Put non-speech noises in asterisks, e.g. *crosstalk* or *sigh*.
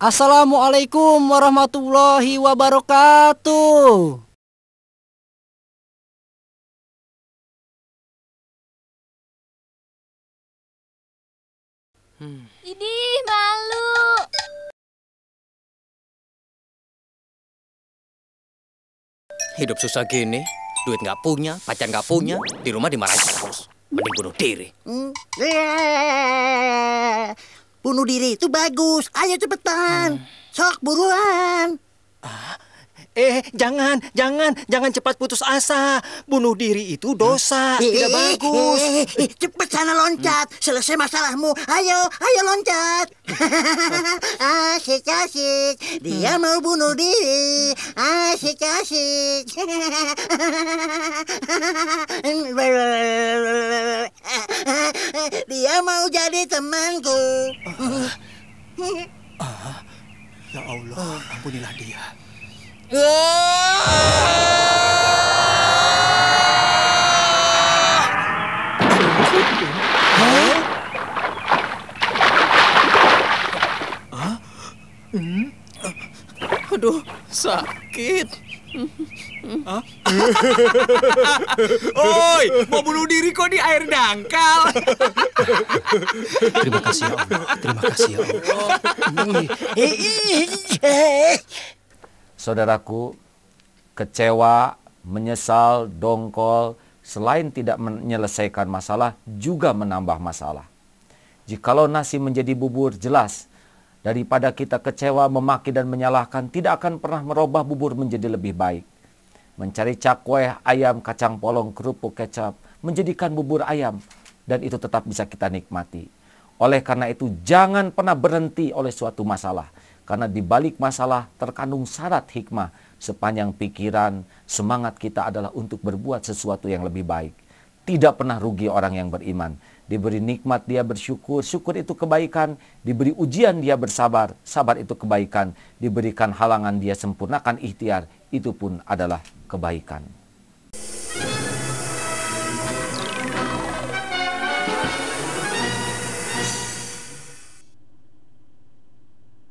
Assalamualaikum warahmatullahi wabarakatuh. Hmm. Ini malu. Hidup susah gini, duit nggak punya, pacar nggak punya, di rumah dimarahin terus. Mending bunuh diri. Hmm. Bunuh diri itu bagus. Ayo cepetan. Hmm. Sok buruan. Ah, eh, jangan, jangan, jangan cepat putus asa. Bunuh diri itu dosa, hmm. tidak eh, bagus. Eh, eh, cepat sana loncat. Hmm. Selesai masalahmu. Ayo, ayo loncat. *laughs* asik, asik. Dia hmm. mau bunuh diri. Asik, asik. *laughs* Dia mau jadi temanku ya Allah, ampunilah dia. Aduh, sakit. Hah? *laughs* Oi, mau bunuh diri kok di air dangkal. Terima kasih ya Terima kasih ya Saudaraku, kecewa, menyesal, dongkol, selain tidak menyelesaikan masalah, juga menambah masalah. Jikalau nasi menjadi bubur, jelas Daripada kita kecewa, memaki dan menyalahkan, tidak akan pernah merubah bubur menjadi lebih baik. Mencari cakwe, ayam, kacang polong, kerupuk, kecap, menjadikan bubur ayam, dan itu tetap bisa kita nikmati. Oleh karena itu, jangan pernah berhenti oleh suatu masalah, karena di balik masalah terkandung syarat hikmah sepanjang pikiran, semangat kita adalah untuk berbuat sesuatu yang lebih baik. Tidak pernah rugi orang yang beriman. Diberi nikmat dia bersyukur, syukur itu kebaikan. Diberi ujian dia bersabar, sabar itu kebaikan. Diberikan halangan dia sempurnakan ikhtiar, itu pun adalah kebaikan.